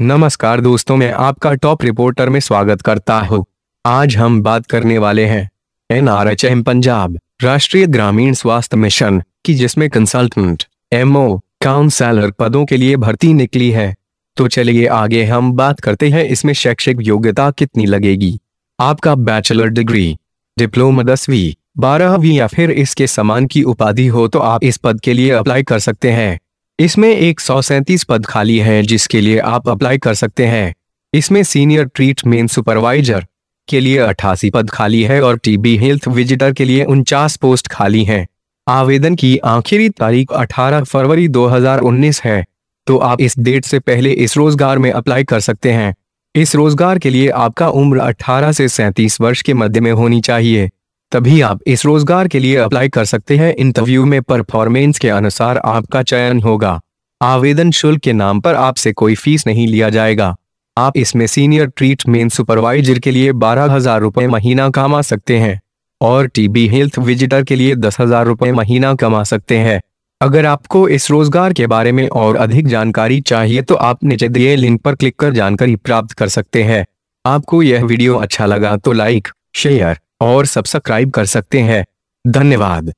नमस्कार दोस्तों मैं आपका टॉप रिपोर्टर में स्वागत करता हूँ आज हम बात करने वाले हैं N R H M Punjab राष्ट्रीय ग्रामीण स्वास्थ्य मिशन की जिसमें कंसल्टेंट एमओ काउंसलर पदों के लिए भर्ती निकली है तो चलिए आगे हम बात करते हैं इसमें शैक्षिक योग्यता कितनी लगेगी आपका बैचलर डिग्री डिप्लोमा दसवीं बारहवीं या फिर इसके समान की उपाधि हो तो आप इस पद के लिए अप्लाई कर सकते हैं इसमें एक पद खाली हैं जिसके लिए आप अप्लाई कर सकते हैं इसमें सीनियर ट्रीटमेंट सुपरवाइजर के लिए अट्ठासी पद खाली है और टीबी हेल्थ विजिटर के लिए उनचास पोस्ट खाली हैं आवेदन की आखिरी तारीख 18 फरवरी 2019 है तो आप इस डेट से पहले इस रोजगार में अप्लाई कर सकते हैं इस रोजगार के लिए आपका उम्र 18 से सैंतीस वर्ष के मध्य में होनी चाहिए तभी आप इस रोजगार के लिए अप्लाई कर सकते हैं इंटरव्यू में परफॉर्मेंस के अनुसार आपका चयन होगा आवेदन शुल्क के नाम पर आपसे कोई फीस नहीं लिया जाएगा आप इसमें सीनियर ट्रीटमेंट सुपरवाइजर के लिए बारह हजार रुपये महीना कमा सकते हैं और टीबी हेल्थ विजिटर के लिए दस हजार रुपये महीना कमा सकते हैं अगर आपको इस रोजगार के बारे में और अधिक जानकारी चाहिए तो आप नीचे दिए लिंक पर क्लिक कर जानकारी प्राप्त कर सकते हैं आपको यह वीडियो अच्छा लगा तो लाइक शेयर और सब्सक्राइब कर सकते हैं धन्यवाद